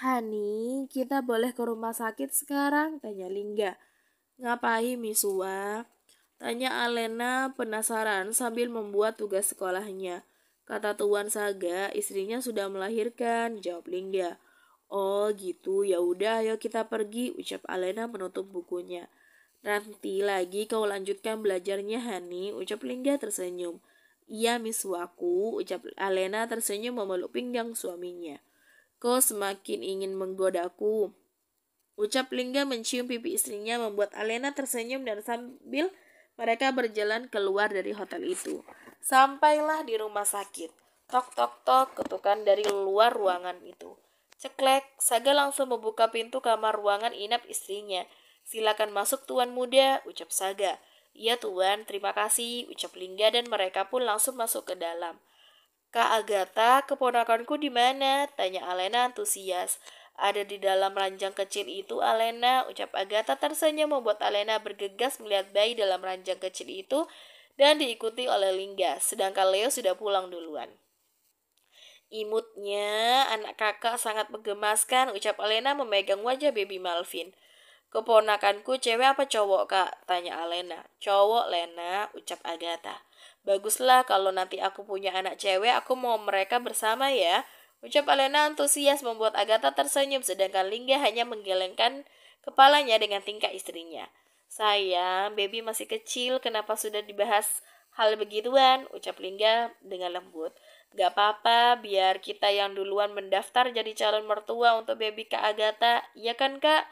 Hani, kita boleh ke rumah sakit sekarang? Tanya Lingga. Ngapain, Misua? Tanya Alena penasaran sambil membuat tugas sekolahnya. Kata Tuan Saga, istrinya sudah melahirkan, jawab Lingga. Oh gitu, ya udah ayo kita pergi, ucap Alena menutup bukunya. Nanti lagi kau lanjutkan belajarnya Hani, ucap Lingga tersenyum. Iya misuaku, ucap Alena tersenyum memeluk pinggang suaminya. Kau semakin ingin menggodaku. Ucap Lingga mencium pipi istrinya membuat Alena tersenyum dan sambil mereka berjalan keluar dari hotel itu. Sampailah di rumah sakit. Tok tok tok ketukan dari luar ruangan itu. Ceklek, Saga langsung membuka pintu kamar ruangan inap istrinya. Silakan masuk tuan muda, ucap Saga. Iya tuan, terima kasih, ucap Lingga dan mereka pun langsung masuk ke dalam. Kak Agatha, keponakanku di mana? Tanya Alena antusias. Ada di dalam ranjang kecil itu, Alena. Ucap Agatha tersenyum membuat Alena bergegas melihat bayi dalam ranjang kecil itu dan diikuti oleh Lingga. Sedangkan Leo sudah pulang duluan. Imutnya, anak kakak sangat menggemaskan, ucap Alena memegang wajah baby Malvin. Keponakanku cewek apa cowok, Kak? Tanya Alena. Cowok, Lena, ucap Agatha. Baguslah kalau nanti aku punya anak cewek, aku mau mereka bersama ya. Ucap Alena antusias membuat Agatha tersenyum sedangkan Lingga hanya menggelengkan kepalanya dengan tingkah istrinya. Sayang, baby masih kecil, kenapa sudah dibahas hal begituan? Ucap Lingga dengan lembut. Gak apa-apa, biar kita yang duluan mendaftar jadi calon mertua untuk baby Kak Agatha. Ya kan, Kak?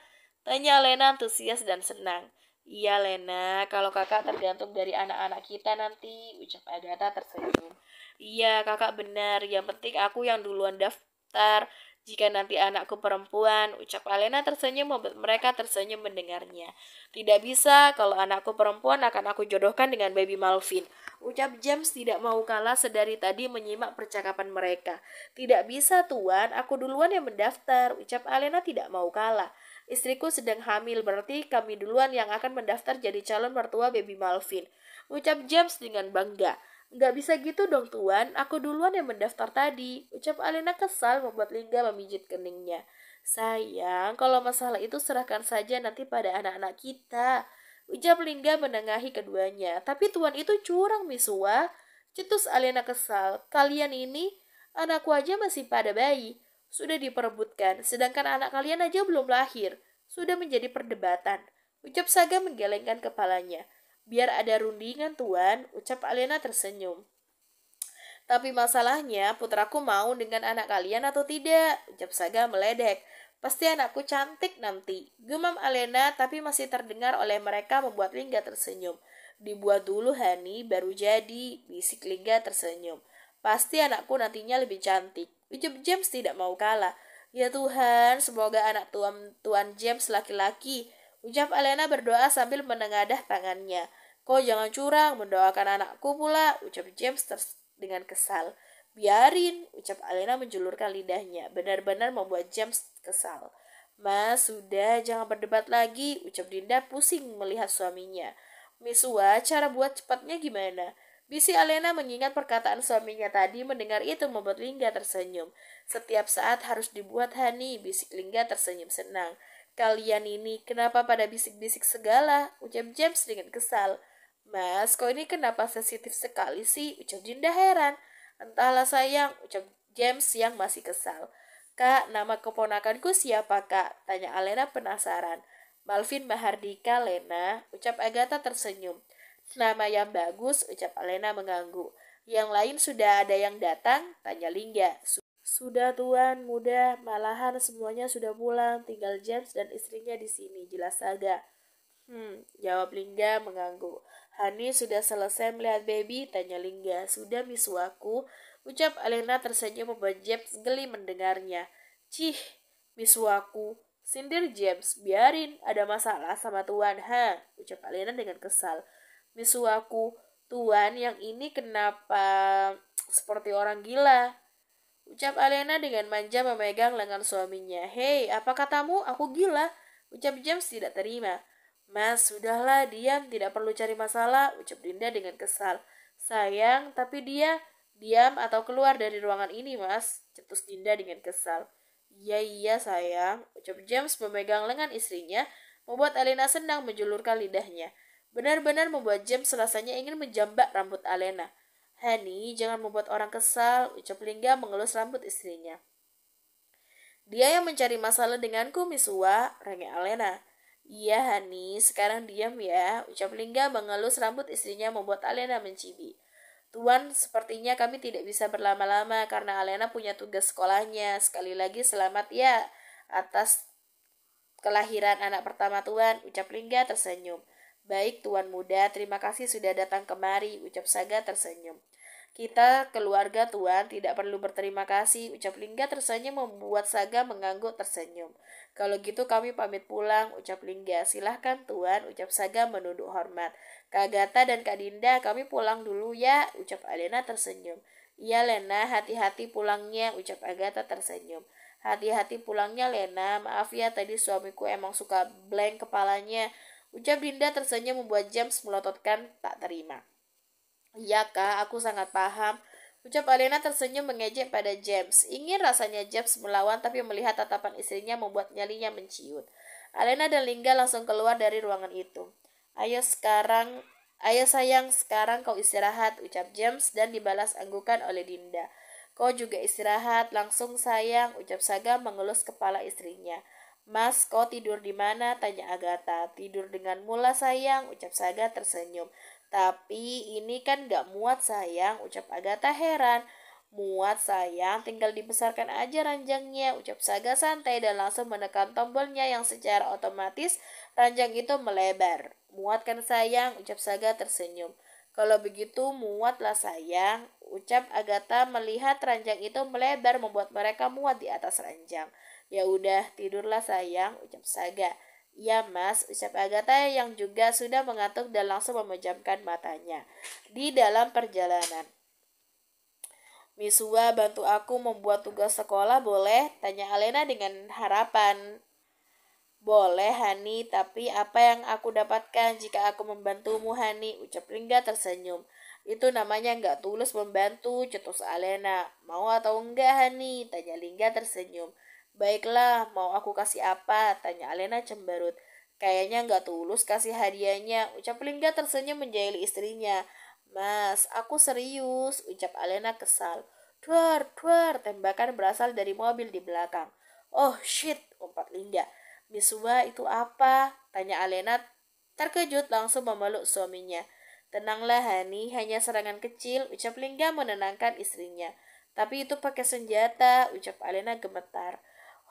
Tanya Alena antusias dan senang. Iya Lena, kalau kakak tergantung dari anak-anak kita nanti, ucap Agatha tersenyum. Iya kakak benar, yang penting aku yang duluan daftar. Jika nanti anakku perempuan, ucap Alena tersenyum membuat mereka tersenyum mendengarnya. Tidak bisa, kalau anakku perempuan akan aku jodohkan dengan baby Malvin. Ucap James tidak mau kalah sedari tadi menyimak percakapan mereka. Tidak bisa tuan, aku duluan yang mendaftar, ucap Alena tidak mau kalah. Istriku sedang hamil, berarti kami duluan yang akan mendaftar jadi calon mertua baby Malvin. Ucap James dengan bangga. Nggak bisa gitu dong tuan, aku duluan yang mendaftar tadi. Ucap Alena kesal membuat Lingga memijit keningnya. Sayang, kalau masalah itu serahkan saja nanti pada anak-anak kita. Ucap Lingga menengahi keduanya. Tapi tuan itu curang, Misua. Cetus Alena kesal. Kalian ini, anakku aja masih pada bayi sudah diperebutkan, sedangkan anak kalian aja belum lahir. Sudah menjadi perdebatan. Ucap Saga menggelengkan kepalanya. Biar ada rundingan, Tuan, ucap Alena tersenyum. Tapi masalahnya, putraku mau dengan anak kalian atau tidak? Ucap Saga meledek. Pasti anakku cantik nanti. Gemam Alena tapi masih terdengar oleh mereka membuat Lingga tersenyum. Dibuat dulu Hani baru jadi, bisik Lingga tersenyum. Pasti anakku nantinya lebih cantik. Ucap James tidak mau kalah. Ya Tuhan, semoga anak tuan, tuan James laki-laki. Ucap Alena berdoa sambil menengadah tangannya. Kau jangan curang, mendoakan anakku pula, ucap James dengan kesal. Biarin, ucap Alena menjulurkan lidahnya. Benar-benar membuat James kesal. Mas, sudah, jangan berdebat lagi, ucap Dinda pusing melihat suaminya. Misua, cara buat cepatnya gimana? Bisi Alena mengingat perkataan suaminya tadi mendengar itu membuat Lingga tersenyum. Setiap saat harus dibuat Hani, bisik Lingga tersenyum senang. Kalian ini kenapa pada bisik-bisik segala? Ucap James dengan kesal. Mas, kok ini kenapa sensitif sekali sih? Ucap Dinda heran. Entahlah sayang, ucap James yang masih kesal. Kak, nama keponakanku siapa kak? Tanya Alena penasaran. Malvin Mahardika, Lena, ucap Agatha tersenyum. Nama yang bagus, ucap Alena mengganggu. Yang lain sudah ada yang datang, tanya Lingga. Sudah tuan, muda, malahan semuanya sudah pulang, tinggal James dan istrinya di sini, jelas Saga. Hmm, jawab Lingga mengganggu. Hani sudah selesai melihat baby, tanya Lingga. Sudah misuaku, ucap Alena tersenyum membuat James geli mendengarnya. Cih, misuaku, sindir James, biarin, ada masalah sama tuan, ha? Ucap Alena dengan kesal. Misuaku, Tuan yang ini kenapa seperti orang gila? Ucap Alena dengan manja memegang lengan suaminya. Hei, apa katamu? Aku gila. Ucap James tidak terima. Mas, sudahlah, diam, tidak perlu cari masalah, ucap Dinda dengan kesal. Sayang, tapi dia diam atau keluar dari ruangan ini, mas, cetus Dinda dengan kesal. Iya, iya, sayang, ucap James memegang lengan istrinya, membuat Alena senang menjulurkan lidahnya. Benar-benar membuat James selasanya ingin menjambak rambut Alena. Henny, jangan membuat orang kesal, ucap Lingga mengelus rambut istrinya. Dia yang mencari masalah denganku, Misua, rengek Alena. Iya, Hani, sekarang diam ya, ucap Lingga mengelus rambut istrinya membuat Alena mencibi. Tuan, sepertinya kami tidak bisa berlama-lama karena Alena punya tugas sekolahnya. Sekali lagi selamat ya atas kelahiran anak pertama Tuan, ucap Lingga tersenyum. Baik, Tuan Muda, terima kasih sudah datang kemari, ucap Saga tersenyum. Kita keluarga Tuan tidak perlu berterima kasih, ucap Lingga tersenyum membuat Saga mengangguk tersenyum. Kalau gitu kami pamit pulang, ucap Lingga. Silahkan Tuan, ucap Saga menunduk hormat. Kak Gata dan Kak Dinda, kami pulang dulu ya, ucap Alena tersenyum. Iya Lena, hati-hati pulangnya, ucap Agatha tersenyum. Hati-hati pulangnya Lena, maaf ya tadi suamiku emang suka blank kepalanya. Ucap Dinda tersenyum membuat James melototkan tak terima. Iya kak, aku sangat paham. Ucap Alena tersenyum mengejek pada James. Ingin rasanya James melawan tapi melihat tatapan istrinya membuat nyalinya menciut. Alena dan Lingga langsung keluar dari ruangan itu. Ayo sekarang, ayo sayang sekarang kau istirahat, ucap James dan dibalas anggukan oleh Dinda. Kau juga istirahat, langsung sayang, ucap Saga mengelus kepala istrinya. Mas, kau tidur di mana? Tanya Agatha. Tidur dengan mula sayang, ucap Saga tersenyum. Tapi ini kan gak muat sayang, ucap Agatha heran. Muat sayang, tinggal dibesarkan aja ranjangnya, ucap Saga santai dan langsung menekan tombolnya yang secara otomatis ranjang itu melebar. Muatkan sayang, ucap Saga tersenyum. Kalau begitu muatlah sayang, ucap Agatha melihat ranjang itu melebar membuat mereka muat di atas ranjang. Ya udah, tidurlah sayang, ucap Saga. Ya mas, ucap Agatha yang juga sudah mengantuk dan langsung memejamkan matanya. Di dalam perjalanan. Misua bantu aku membuat tugas sekolah boleh? Tanya Alena dengan harapan boleh Hani, tapi apa yang aku dapatkan jika aku membantumu Hani? Ucap Lingga tersenyum. Itu namanya nggak tulus membantu, cetus Alena. Mau atau enggak Hani? Tanya Lingga tersenyum. Baiklah, mau aku kasih apa? Tanya Alena cemberut. Kayaknya nggak tulus kasih hadiahnya, ucap Lingga tersenyum menjahili istrinya. Mas, aku serius, ucap Alena kesal. Duar, duar, tembakan berasal dari mobil di belakang. Oh shit, umpat Lingga. Misua itu apa? Tanya Alena terkejut langsung memeluk suaminya. Tenanglah Hani, hanya serangan kecil, ucap Lingga menenangkan istrinya. Tapi itu pakai senjata, ucap Alena gemetar.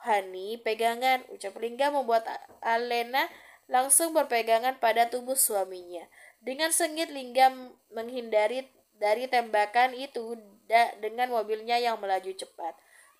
Hani, pegangan, ucap Lingga membuat Alena langsung berpegangan pada tubuh suaminya. Dengan sengit Lingga menghindari dari tembakan itu dengan mobilnya yang melaju cepat.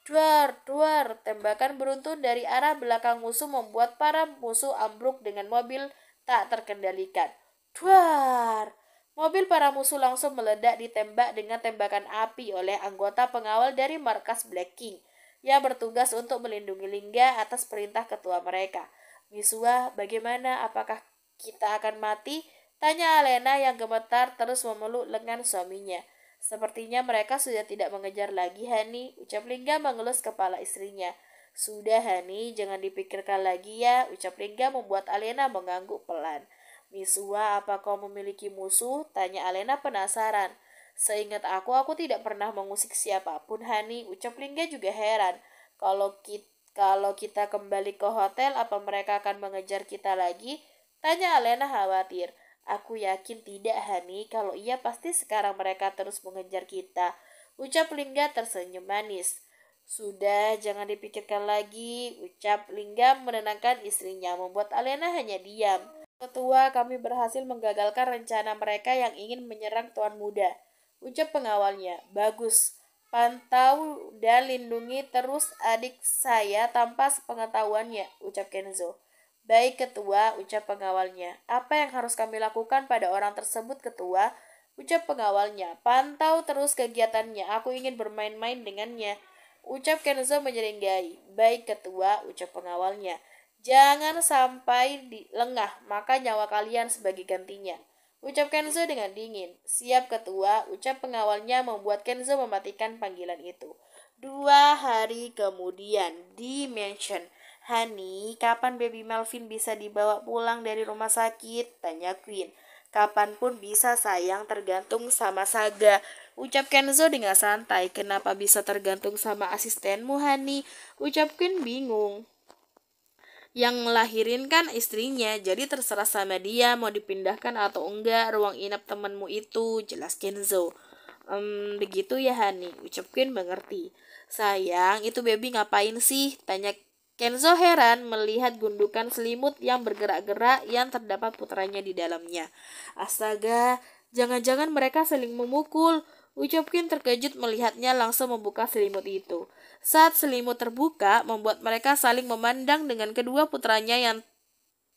Duar, duar, tembakan beruntun dari arah belakang musuh membuat para musuh ambruk dengan mobil tak terkendalikan. Duar, mobil para musuh langsung meledak ditembak dengan tembakan api oleh anggota pengawal dari markas Black King yang bertugas untuk melindungi Lingga atas perintah ketua mereka. Misua, bagaimana? Apakah kita akan mati? Tanya Alena yang gemetar terus memeluk lengan suaminya. Sepertinya mereka sudah tidak mengejar lagi Hani, ucap Lingga mengelus kepala istrinya. Sudah Hani, jangan dipikirkan lagi ya, ucap Lingga membuat Alena mengangguk pelan. Misua, apa kau memiliki musuh? Tanya Alena penasaran. Seingat aku, aku tidak pernah mengusik siapapun, Hani. Ucap Lingga juga heran. Kalau kita, kalau kita kembali ke hotel, apa mereka akan mengejar kita lagi? Tanya Alena khawatir. Aku yakin tidak, Hani. Kalau iya, pasti sekarang mereka terus mengejar kita. Ucap Lingga tersenyum manis. Sudah, jangan dipikirkan lagi. Ucap Lingga menenangkan istrinya, membuat Alena hanya diam. Ketua, kami berhasil menggagalkan rencana mereka yang ingin menyerang Tuan Muda. Ucap pengawalnya. Bagus. Pantau dan lindungi terus adik saya tanpa sepengetahuannya, ucap Kenzo. Baik ketua, ucap pengawalnya. Apa yang harus kami lakukan pada orang tersebut ketua? Ucap pengawalnya. Pantau terus kegiatannya. Aku ingin bermain-main dengannya. Ucap Kenzo menyeringai. Baik ketua, ucap pengawalnya. Jangan sampai di lengah, maka nyawa kalian sebagai gantinya. Ucap Kenzo dengan dingin. Siap ketua, ucap pengawalnya membuat Kenzo mematikan panggilan itu. Dua hari kemudian, di mansion. Hani, kapan baby Melvin bisa dibawa pulang dari rumah sakit? Tanya Queen. Kapanpun bisa sayang tergantung sama Saga. Ucap Kenzo dengan santai. Kenapa bisa tergantung sama asistenmu Hani? Ucap Queen bingung. Yang ngelahirin kan istrinya, jadi terserah sama dia mau dipindahkan atau enggak ruang inap temenmu itu, jelas Kenzo. Hmm, begitu ya Hani, ucap Queen mengerti. Sayang, itu baby ngapain sih? Tanya Kenzo heran melihat gundukan selimut yang bergerak-gerak yang terdapat putranya di dalamnya. Astaga, jangan-jangan mereka saling memukul. Ucap Ucapkin terkejut melihatnya langsung membuka selimut itu. Saat selimut terbuka, membuat mereka saling memandang dengan kedua putranya yang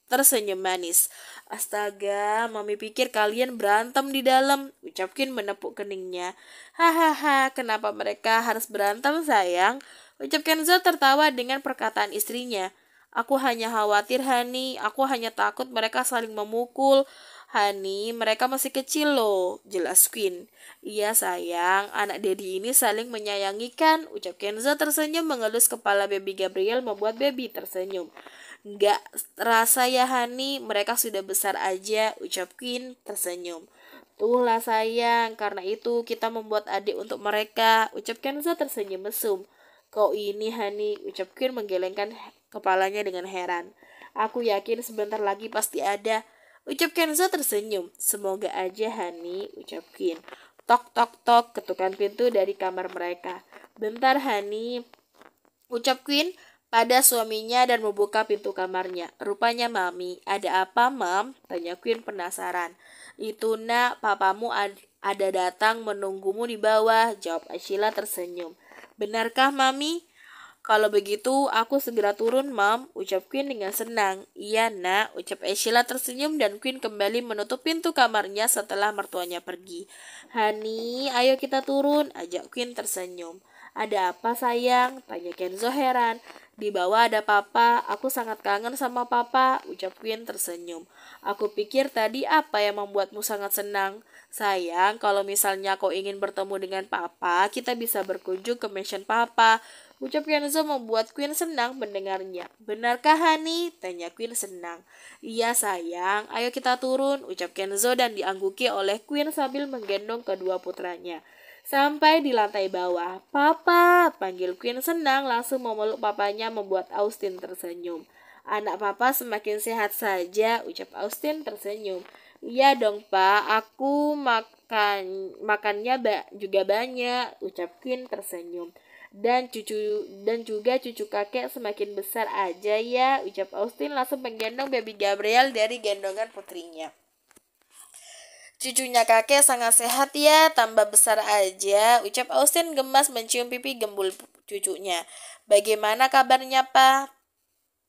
tersenyum manis. Astaga, mami pikir kalian berantem di dalam, ucap ucapkin menepuk keningnya. Hahaha, kenapa mereka harus berantem sayang? Ucap Kenzo tertawa dengan perkataan istrinya. Aku hanya khawatir, Hani. Aku hanya takut mereka saling memukul. Hani, mereka masih kecil loh, jelas Queen. Iya sayang, anak Dedi ini saling menyayangi kan? Ucap Kenzo tersenyum mengelus kepala baby Gabriel membuat baby tersenyum. Nggak rasa ya Hani, mereka sudah besar aja, ucap Queen tersenyum. Tuhlah sayang, karena itu kita membuat adik untuk mereka, ucap Kenzo tersenyum mesum. Kau ini Hani, ucap Queen menggelengkan kepalanya dengan heran. Aku yakin sebentar lagi pasti ada. Ucap Kenzo tersenyum. Semoga aja Hani, ucap Queen. Tok tok tok ketukan pintu dari kamar mereka. Bentar Hani, ucap Queen pada suaminya dan membuka pintu kamarnya. Rupanya Mami, ada apa Mam? Tanya Queen penasaran. Itu nak, papamu ad ada datang menunggumu di bawah, jawab Ashila tersenyum. Benarkah, Mami? Kalau begitu, aku segera turun, Mam, ucap Queen dengan senang. Iya, nak, ucap Ashila tersenyum dan Queen kembali menutup pintu kamarnya setelah mertuanya pergi. Hani, ayo kita turun, ajak Queen tersenyum. Ada apa sayang? Tanya Kenzo heran. Di bawah ada papa, aku sangat kangen sama papa, ucap Queen tersenyum. Aku pikir tadi apa yang membuatmu sangat senang? Sayang, kalau misalnya kau ingin bertemu dengan papa, kita bisa berkunjung ke mansion papa. Ucap Kenzo membuat Queen senang mendengarnya. Benarkah Hani? Tanya Queen senang. Iya sayang, ayo kita turun. Ucap Kenzo dan diangguki oleh Queen sambil menggendong kedua putranya. Sampai di lantai bawah, Papa, panggil Queen senang langsung memeluk papanya membuat Austin tersenyum. Anak papa semakin sehat saja, ucap Austin tersenyum. Iya dong pak, aku makan makannya ba juga banyak, ucap Queen tersenyum. Dan cucu dan juga cucu kakek semakin besar aja ya, ucap Austin langsung menggendong baby Gabriel dari gendongan putrinya. Cucunya kakek sangat sehat ya, tambah besar aja, ucap Austin gemas mencium pipi gembul cucunya. Bagaimana kabarnya, Pak?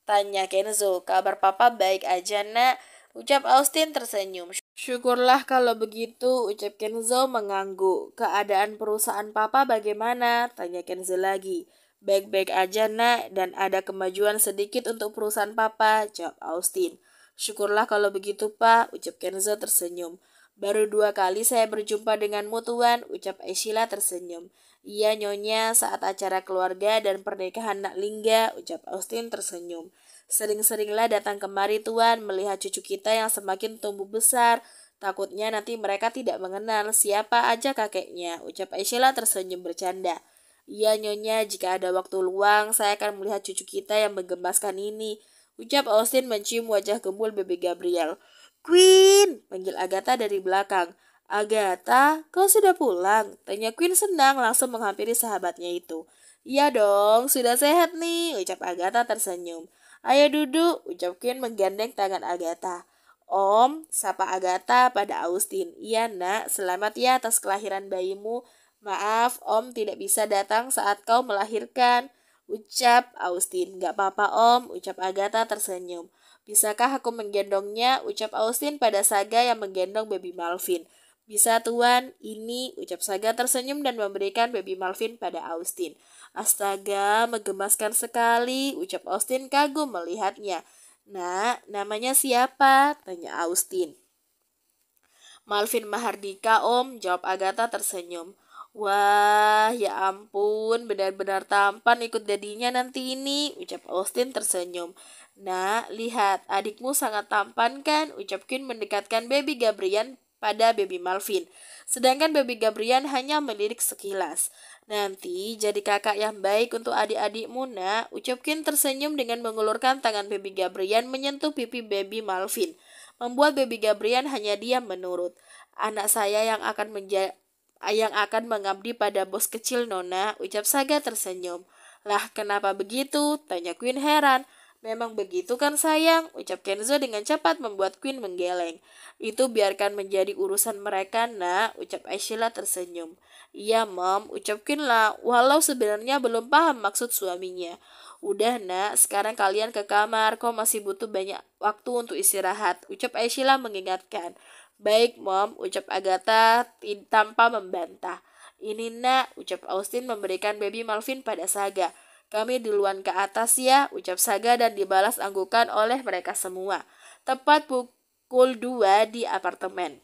Tanya Kenzo, kabar papa baik aja nak, ucap Austin tersenyum. Syukurlah kalau begitu, ucap Kenzo mengangguk. Keadaan perusahaan papa bagaimana? Tanya Kenzo lagi. Baik-baik aja nak, dan ada kemajuan sedikit untuk perusahaan papa, jawab Austin. Syukurlah kalau begitu pak, ucap Kenzo tersenyum. Baru dua kali saya berjumpa denganmu tuan, ucap Aishila tersenyum. Iya nyonya, saat acara keluarga dan pernikahan nak lingga, ucap Austin tersenyum. Sering-seringlah datang kemari tuan, melihat cucu kita yang semakin tumbuh besar. Takutnya nanti mereka tidak mengenal siapa aja kakeknya, ucap Aishila tersenyum bercanda. Iya nyonya, jika ada waktu luang, saya akan melihat cucu kita yang menggemaskan ini. Ucap Austin mencium wajah gembul bebek Gabriel. Queen, panggil Agatha dari belakang. Agatha, kau sudah pulang? Tanya Queen senang langsung menghampiri sahabatnya itu. Iya dong, sudah sehat nih, ucap Agatha tersenyum. Ayo duduk, ucap Queen menggandeng tangan Agatha. Om, sapa Agatha pada Austin. Iya nak, selamat ya atas kelahiran bayimu. Maaf, Om tidak bisa datang saat kau melahirkan. Ucap Austin. Gak apa-apa, Om. Ucap Agatha tersenyum. Bisakah aku menggendongnya? Ucap Austin pada Saga yang menggendong baby Malvin. Bisa tuan, ini ucap Saga tersenyum dan memberikan baby Malvin pada Austin. Astaga, menggemaskan sekali, ucap Austin kagum melihatnya. Nah, namanya siapa? Tanya Austin. Malvin Mahardika om, jawab Agatha tersenyum. Wah, ya ampun, benar-benar tampan ikut jadinya nanti ini, ucap Austin tersenyum. Nah, lihat, adikmu sangat tampan kan? Ucap Queen mendekatkan baby Gabrian pada baby Malvin. Sedangkan baby Gabrian hanya melirik sekilas. Nanti jadi kakak yang baik untuk adik-adikmu nak, ucap Queen tersenyum dengan mengulurkan tangan baby Gabrian menyentuh pipi baby Malvin. Membuat baby Gabrian hanya diam menurut. Anak saya yang akan menja yang akan mengabdi pada bos kecil Nona, ucap Saga tersenyum. Lah, kenapa begitu? Tanya Queen heran. Memang begitu kan sayang, ucap Kenzo dengan cepat membuat Queen menggeleng. Itu biarkan menjadi urusan mereka nak, ucap Aishila tersenyum. Iya mom, ucap Queen lah, walau sebenarnya belum paham maksud suaminya. Udah nak, sekarang kalian ke kamar, kau masih butuh banyak waktu untuk istirahat, ucap Aishila mengingatkan. Baik mom, ucap Agatha tanpa membantah. Ini nak, ucap Austin memberikan baby Malvin pada Saga. Kami duluan ke atas ya, ucap Saga dan dibalas anggukan oleh mereka semua. Tepat pukul 2 di apartemen.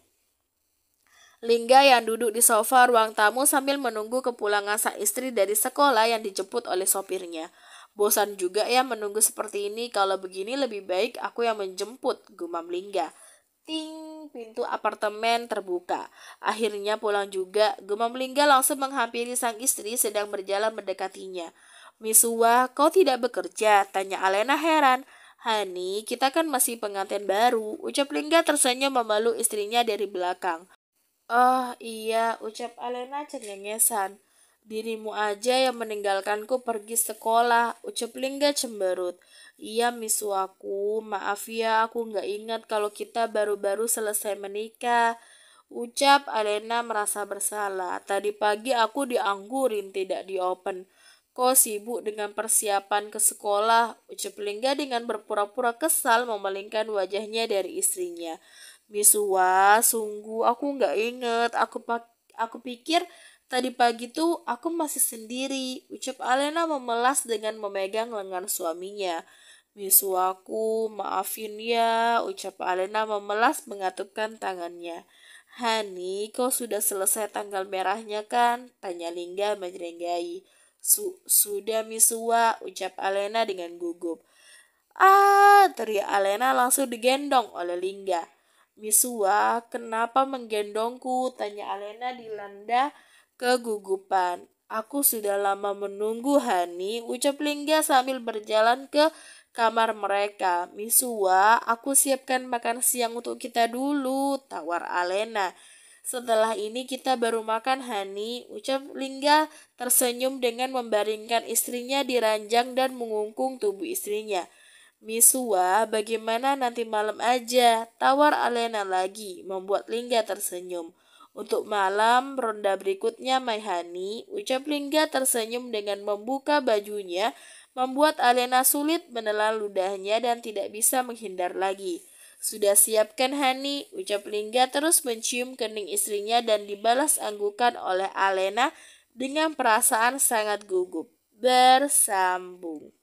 Lingga yang duduk di sofa ruang tamu sambil menunggu kepulangan sang istri dari sekolah yang dijemput oleh sopirnya. Bosan juga ya menunggu seperti ini, kalau begini lebih baik aku yang menjemput, gumam Lingga. Ting, pintu apartemen terbuka. Akhirnya pulang juga, gumam Lingga langsung menghampiri sang istri sedang berjalan mendekatinya. Misua, kau tidak bekerja? Tanya Alena heran. Hani, kita kan masih pengantin baru. Ucap Lingga tersenyum memeluk istrinya dari belakang. Oh iya, ucap Alena cengengesan. Dirimu aja yang meninggalkanku pergi sekolah, ucap Lingga cemberut. Iya, misuaku, maaf ya aku nggak ingat kalau kita baru-baru selesai menikah. Ucap Alena merasa bersalah. Tadi pagi aku dianggurin tidak diopen. open. Kau sibuk dengan persiapan ke sekolah, ucap Lingga dengan berpura-pura kesal memalingkan wajahnya dari istrinya. Misua, sungguh aku nggak inget. Aku aku pikir tadi pagi tuh aku masih sendiri, ucap Alena memelas dengan memegang lengan suaminya. aku maafin ya, ucap Alena memelas mengatupkan tangannya. Hani, kau sudah selesai tanggal merahnya kan? Tanya Lingga menjerenggai. Su sudah misua, ucap Alena dengan gugup. Ah, teriak Alena langsung digendong oleh Lingga. Misua, kenapa menggendongku? Tanya Alena dilanda kegugupan. Aku sudah lama menunggu Hani, ucap Lingga sambil berjalan ke kamar mereka. Misua, aku siapkan makan siang untuk kita dulu, tawar Alena. Setelah ini kita baru makan Hani, ucap Lingga tersenyum dengan membaringkan istrinya di ranjang dan mengungkung tubuh istrinya. Misua, bagaimana nanti malam aja? Tawar Alena lagi, membuat Lingga tersenyum. Untuk malam, ronda berikutnya honey ucap Lingga tersenyum dengan membuka bajunya, membuat Alena sulit menelan ludahnya dan tidak bisa menghindar lagi. Sudah siapkan Hani, ucap Lingga terus mencium kening istrinya dan dibalas anggukan oleh Alena dengan perasaan sangat gugup. Bersambung.